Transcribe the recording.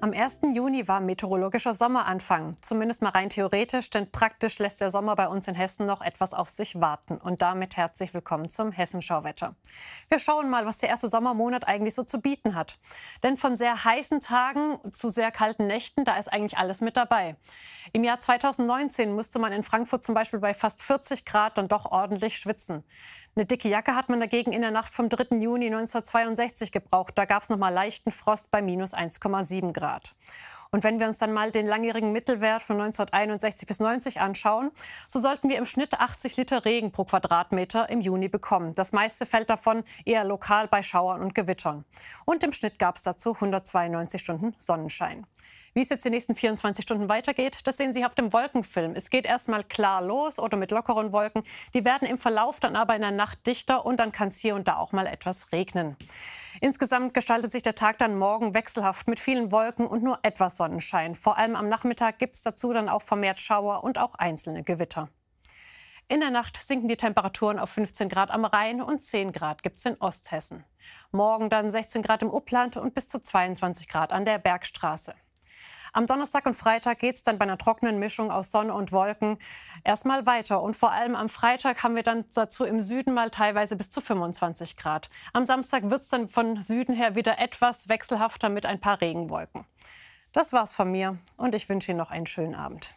Am 1. Juni war meteorologischer Sommeranfang. Zumindest mal rein theoretisch, denn praktisch lässt der Sommer bei uns in Hessen noch etwas auf sich warten. Und damit herzlich willkommen zum Hessenschauwetter. Wir schauen mal, was der erste Sommermonat eigentlich so zu bieten hat. Denn von sehr heißen Tagen zu sehr kalten Nächten, da ist eigentlich alles mit dabei. Im Jahr 2019 musste man in Frankfurt zum Beispiel bei fast 40 Grad dann doch ordentlich schwitzen. Eine dicke Jacke hat man dagegen in der Nacht vom 3. Juni 1962 gebraucht. Da gab es noch mal leichten Frost bei minus 1,7 Grad. Grad. Und wenn wir uns dann mal den langjährigen Mittelwert von 1961 bis 90 anschauen, so sollten wir im Schnitt 80 Liter Regen pro Quadratmeter im Juni bekommen. Das meiste fällt davon eher lokal bei Schauern und Gewittern. Und im Schnitt gab es dazu 192 Stunden Sonnenschein. Wie es jetzt die nächsten 24 Stunden weitergeht, das sehen Sie auf dem Wolkenfilm. Es geht erstmal klar los oder mit lockeren Wolken. Die werden im Verlauf dann aber in der Nacht dichter und dann kann es hier und da auch mal etwas regnen. Insgesamt gestaltet sich der Tag dann morgen wechselhaft mit vielen Wolken und nur etwas Sonnenschein. Vor allem am Nachmittag gibt es dazu dann auch vermehrt Schauer und auch einzelne Gewitter. In der Nacht sinken die Temperaturen auf 15 Grad am Rhein und 10 Grad gibt es in Osthessen. Morgen dann 16 Grad im Upland und bis zu 22 Grad an der Bergstraße. Am Donnerstag und Freitag geht es dann bei einer trockenen Mischung aus Sonne und Wolken erstmal weiter. Und vor allem am Freitag haben wir dann dazu im Süden mal teilweise bis zu 25 Grad. Am Samstag wird es dann von Süden her wieder etwas wechselhafter mit ein paar Regenwolken. Das war's von mir und ich wünsche Ihnen noch einen schönen Abend.